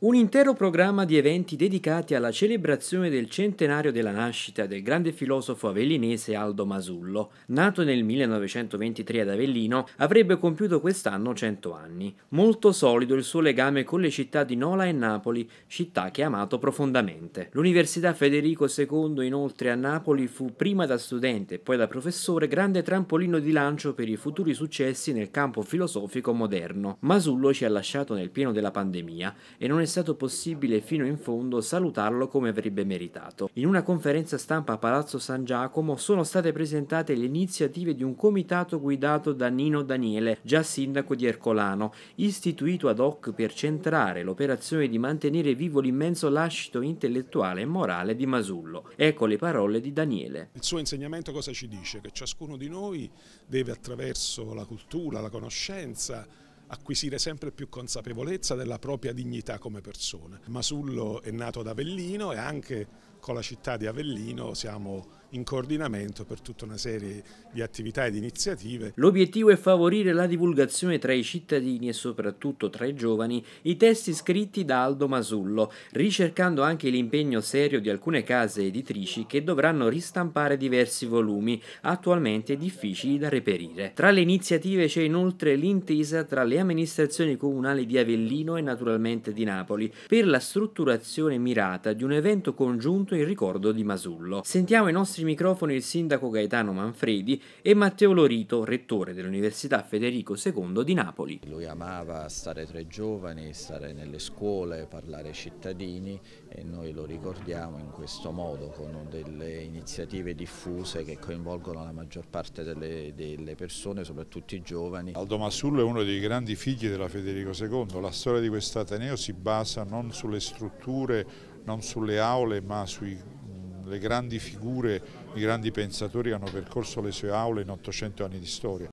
Un intero programma di eventi dedicati alla celebrazione del centenario della nascita del grande filosofo avellinese Aldo Masullo. Nato nel 1923 ad Avellino, avrebbe compiuto quest'anno 100 anni. Molto solido il suo legame con le città di Nola e Napoli, città che ha amato profondamente. L'Università Federico II inoltre a Napoli fu prima da studente e poi da professore grande trampolino di lancio per i futuri successi nel campo filosofico moderno. Masullo ci ha lasciato nel pieno della pandemia e non non è stato possibile fino in fondo salutarlo come avrebbe meritato. In una conferenza stampa a Palazzo San Giacomo sono state presentate le iniziative di un comitato guidato da Nino Daniele, già sindaco di Ercolano, istituito ad hoc per centrare l'operazione di mantenere vivo l'immenso lascito intellettuale e morale di Masullo. Ecco le parole di Daniele. Il suo insegnamento cosa ci dice? Che ciascuno di noi deve attraverso la cultura, la conoscenza, acquisire sempre più consapevolezza della propria dignità come persona. Masullo è nato ad Avellino e anche con la città di Avellino siamo in coordinamento per tutta una serie di attività ed iniziative. L'obiettivo è favorire la divulgazione tra i cittadini e soprattutto tra i giovani i testi scritti da Aldo Masullo, ricercando anche l'impegno serio di alcune case editrici che dovranno ristampare diversi volumi, attualmente difficili da reperire. Tra le iniziative c'è inoltre l'intesa tra le amministrazioni comunali di Avellino e naturalmente di Napoli per la strutturazione mirata di un evento congiunto in ricordo di Masullo. Sentiamo ai nostri microfoni il sindaco Gaetano Manfredi e Matteo Lorito, rettore dell'Università Federico II di Napoli. Lui amava stare tra i giovani, stare nelle scuole, parlare ai cittadini e noi lo ricordiamo in questo modo con delle iniziative diffuse che coinvolgono la maggior parte delle, delle persone, soprattutto i giovani. Aldo Massullo è uno dei grandi grandi figlie della Federico II. La storia di questo Ateneo si basa non sulle strutture, non sulle aule, ma sulle grandi figure, i grandi pensatori che hanno percorso le sue aule in 800 anni di storia.